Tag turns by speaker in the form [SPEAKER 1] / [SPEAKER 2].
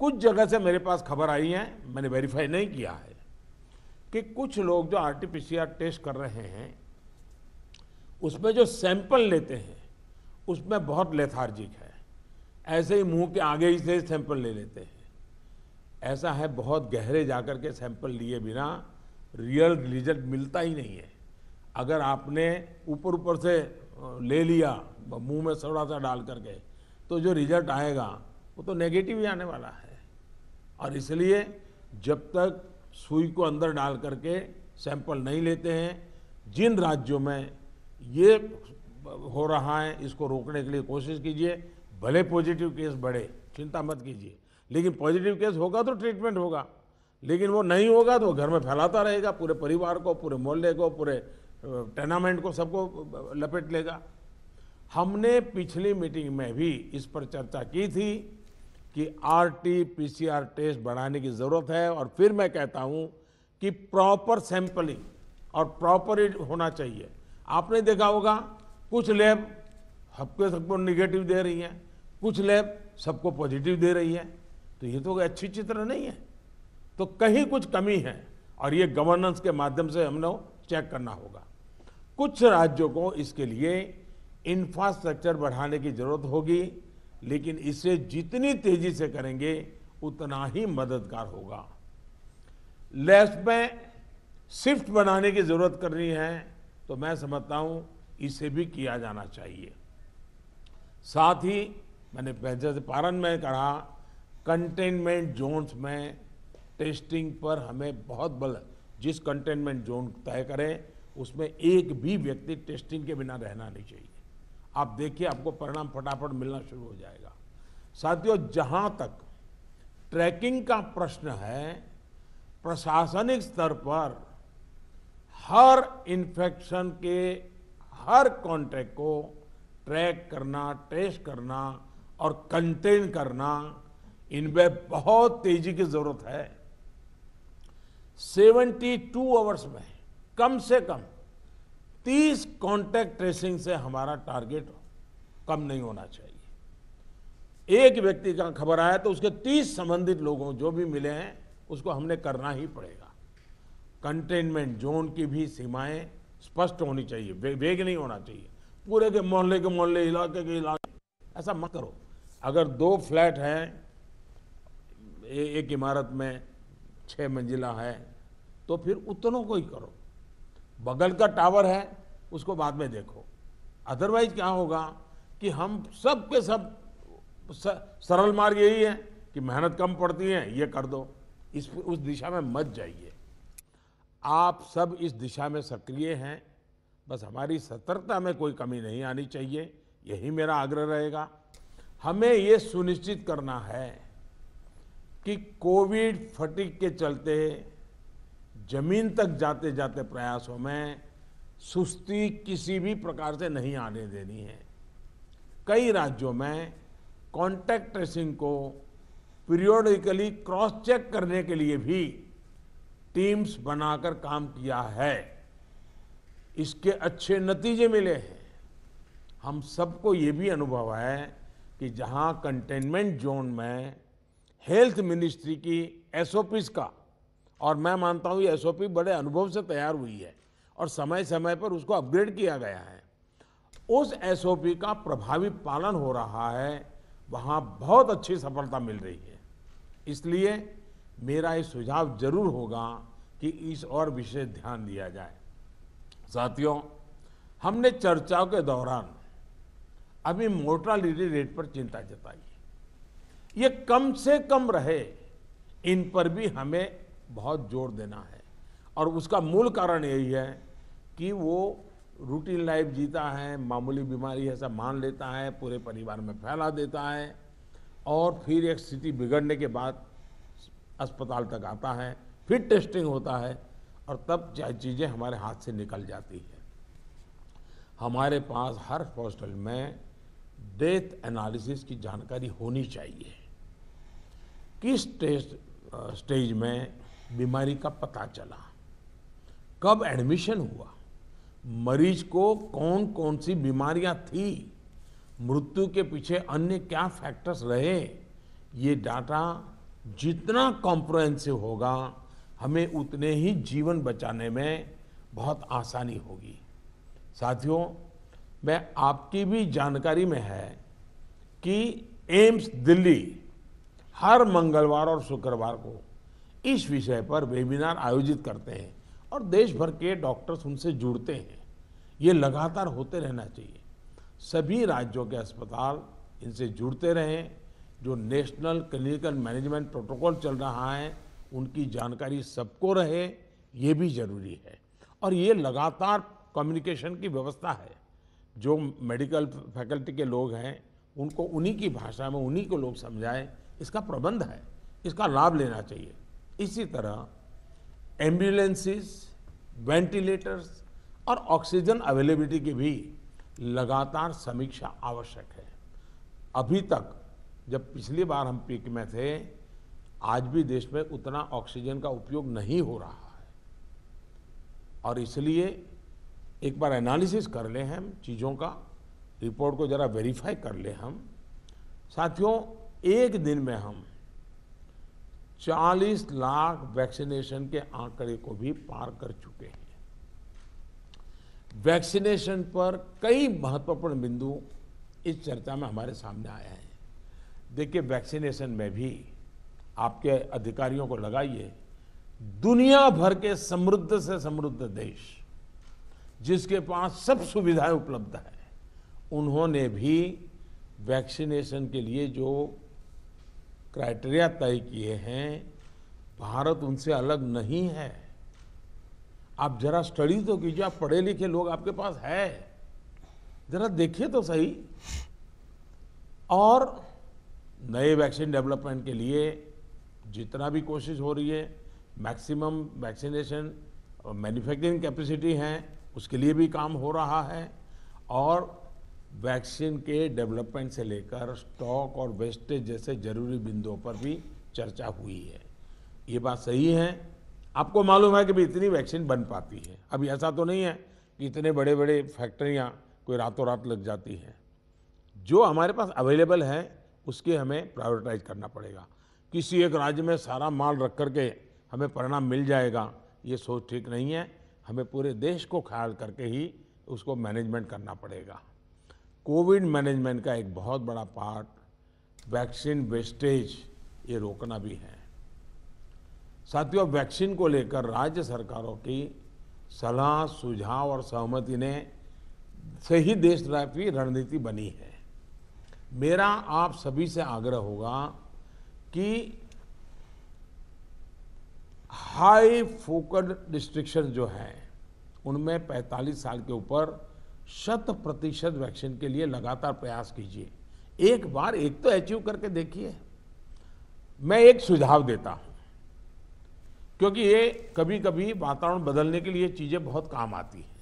[SPEAKER 1] कुछ जगह से मेरे पास खबर आई है मैंने वेरीफाई नहीं किया है कि कुछ लोग जो R T P C R test कर रहे हैं उसमें जो सैंपल लेते हैं उसमें बहुत लेथार्जिक है ऐसे ही मुंह के आगे ही से सैंपल ले लेते हैं ऐसा है बहुत गहरे जाकर के सैंपल लिए बिना रियल रिजल्ट मिलता ही नहीं है अगर आपने ऊपर ऊपर से ले लिया मुंह में थोड़ा सा डाल करके तो जो रिजल्ट आएगा वो तो नेगेटिव ही आने वाला है और इसलिए जब तक सुई को अंदर डाल करके सैंपल नहीं लेते हैं जिन राज्यों में ये हो रहा है इसको रोकने के लिए कोशिश कीजिए भले पॉजिटिव केस बढ़े चिंता मत कीजिए लेकिन पॉजिटिव केस होगा तो ट्रीटमेंट होगा लेकिन वो नहीं होगा तो घर में फैलाता रहेगा पूरे परिवार को पूरे मोहल्ले को पूरे टेनामेंट को सबको लपेट लेगा हमने पिछली मीटिंग में भी इस पर चर्चा की थी कि आरटीपीसीआर टेस्ट बढ़ाने की ज़रूरत है और फिर मैं कहता हूँ कि प्रॉपर सैंपलिंग और प्रॉपर होना चाहिए आपने देखा होगा कुछ लैब सबके सबको निगेटिव दे रही है कुछ लैब सबको पॉजिटिव दे रही है तो ये तो अच्छी चित्र नहीं है तो कहीं कुछ कमी है और ये गवर्नेंस के माध्यम से हम लोग चेक करना होगा कुछ राज्यों को इसके लिए इंफ्रास्ट्रक्चर बढ़ाने की जरूरत होगी लेकिन इसे जितनी तेजी से करेंगे उतना ही मददगार होगा लेफ्ट में शिफ्ट बनाने की ज़रूरत करनी है तो मैं समझता हूं इसे भी किया जाना चाहिए साथ ही मैंने जैसे पारण में कहा कंटेनमेंट जोन्स में टेस्टिंग पर हमें बहुत बल जिस कंटेनमेंट जोन तय करें उसमें एक भी व्यक्ति टेस्टिंग के बिना रहना नहीं चाहिए आप देखिए आपको परिणाम फटाफट मिलना शुरू हो जाएगा साथियों जहां तक ट्रैकिंग का प्रश्न है प्रशासनिक स्तर पर हर इन्फेक्शन के हर कॉन्टैक्ट को ट्रैक करना टेस्ट करना और कंटेन करना इनमें बहुत तेजी की जरूरत है 72 आवर्स में कम से कम तीस कॉन्टैक्ट ट्रेसिंग से हमारा टारगेट कम नहीं होना चाहिए एक व्यक्ति का खबर आया तो उसके तीस संबंधित लोगों जो भी मिले हैं उसको हमने करना ही पड़ेगा कंटेनमेंट जोन की भी सीमाएं स्पष्ट होनी चाहिए वेग नहीं होना चाहिए पूरे के मोहल्ले के मोहल्ले इलाके के इलाके ऐसा मत करो अगर दो फ्लैट हैं एक इमारत में छः मंजिला है तो फिर उतनों को ही करो बगल का टावर है उसको बाद में देखो अदरवाइज क्या होगा कि हम सब के सब सरल मार्ग यही है कि मेहनत कम पड़ती है ये कर दो इस उस दिशा में मत जाइए आप सब इस दिशा में सक्रिय हैं बस हमारी सतर्कता में कोई कमी नहीं आनी चाहिए यही मेरा आग्रह रहेगा हमें ये सुनिश्चित करना है कि कोविड फटिक के चलते जमीन तक जाते जाते प्रयासों में सुस्ती किसी भी प्रकार से नहीं आने देनी है कई राज्यों में कॉन्टैक्ट ट्रेसिंग को पीरियोडिकली क्रॉस चेक करने के लिए भी टीम्स बनाकर काम किया है इसके अच्छे नतीजे मिले हैं हम सबको ये भी अनुभव है कि जहाँ कंटेनमेंट जोन में हेल्थ मिनिस्ट्री की एसओपीस का और मैं मानता हूँ ये एस बड़े अनुभव से तैयार हुई है और समय समय पर उसको अपग्रेड किया गया है उस एस का प्रभावी पालन हो रहा है वहाँ बहुत अच्छी सफलता मिल रही है इसलिए मेरा ये सुझाव जरूर होगा कि इस और विशेष ध्यान दिया जाए साथियों हमने चर्चाओं के दौरान अभी मोर्टालिटी रेट पर चिंता जताई ये कम से कम रहे इन पर भी हमें बहुत जोर देना है और उसका मूल कारण यही है कि वो रूटीन लाइफ जीता है मामूली बीमारी ऐसा मान लेता है पूरे परिवार में फैला देता है और फिर एक स्थिति बिगड़ने के बाद अस्पताल तक आता है फिर टेस्टिंग होता है और तब चीज़ें हमारे हाथ से निकल जाती है हमारे पास हर हॉस्टल में डेथ एनालिसिस की जानकारी होनी चाहिए किस टेस्ट स्टेज में बीमारी का पता चला कब एडमिशन हुआ मरीज को कौन कौन सी बीमारियां थी मृत्यु के पीछे अन्य क्या फैक्टर्स रहे ये डाटा जितना कॉम्प्रोहेंसिव होगा हमें उतने ही जीवन बचाने में बहुत आसानी होगी साथियों मैं आपकी भी जानकारी में है कि एम्स दिल्ली हर मंगलवार और शुक्रवार को इस विषय पर वेबिनार आयोजित करते हैं और देश भर के डॉक्टर्स उनसे जुड़ते हैं ये लगातार होते रहना चाहिए सभी राज्यों के अस्पताल इनसे जुड़ते रहें जो नेशनल क्लिनिकल मैनेजमेंट प्रोटोकॉल चल रहा है उनकी जानकारी सबको रहे ये भी जरूरी है और ये लगातार कम्युनिकेशन की व्यवस्था है जो मेडिकल फैकल्टी के लोग हैं उनको उन्हीं की भाषा में उन्हीं को लोग समझाएं इसका प्रबंध है इसका लाभ लेना चाहिए इसी तरह एम्बुलेंसेस वेंटिलेटर्स और ऑक्सीजन अवेलेबिलिटी की भी लगातार समीक्षा आवश्यक है अभी तक जब पिछली बार हम पीक में थे आज भी देश में उतना ऑक्सीजन का उपयोग नहीं हो रहा है और इसलिए एक बार एनालिसिस कर लें हम चीज़ों का रिपोर्ट को ज़रा वेरीफाई कर लें हम साथियों एक दिन में हम 40 लाख वैक्सीनेशन के आंकड़े को भी पार कर चुके हैं वैक्सीनेशन पर कई महत्वपूर्ण बिंदु इस चर्चा में हमारे सामने आए हैं देखिए वैक्सीनेशन में भी आपके अधिकारियों को लगाइए दुनिया भर के समृद्ध से समृद्ध देश जिसके पास सब सुविधाएं उपलब्ध है उन्होंने भी वैक्सीनेशन के लिए जो क्राइटेरिया तय किए हैं भारत उनसे अलग नहीं है आप जरा स्टडी तो कीजिए आप पढ़े लिखे लोग आपके पास है जरा देखिए तो सही और नए वैक्सीन डेवलपमेंट के लिए जितना भी कोशिश हो रही है मैक्सिमम वैक्सीनेशन मैन्युफैक्चरिंग कैपेसिटी है उसके लिए भी काम हो रहा है और वैक्सीन के डेवलपमेंट से लेकर स्टॉक और वेस्टेज जैसे जरूरी बिंदुओं पर भी चर्चा हुई है ये बात सही है आपको मालूम है कि भी इतनी वैक्सीन बन पाती है अभी ऐसा तो नहीं है कि इतने बड़े बड़े फैक्ट्रियाँ कोई रातों रात लग जाती हैं जो हमारे पास अवेलेबल है उसके हमें प्रायोरिटाइज करना पड़ेगा किसी एक राज्य में सारा माल रख कर के हमें परिणाम मिल जाएगा ये सोच ठीक नहीं है हमें पूरे देश को ख्याल करके ही उसको मैनेजमेंट करना पड़ेगा कोविड मैनेजमेंट का एक बहुत बड़ा पार्ट वैक्सीन वेस्टेज ये रोकना भी है साथियों वैक्सीन को लेकर राज्य सरकारों की सलाह सुझाव और सहमति ने सही देशव्यापी रणनीति बनी है मेरा आप सभी से आग्रह होगा कि हाई फोकड रिस्ट्रिक्शन जो है उनमें 45 साल के ऊपर शत प्रतिशत वैक्सीन के लिए लगातार प्रयास कीजिए एक बार एक तो अचीव करके देखिए मैं एक सुझाव देता हूं क्योंकि ये कभी कभी वातावरण बदलने के लिए चीज़ें बहुत काम आती हैं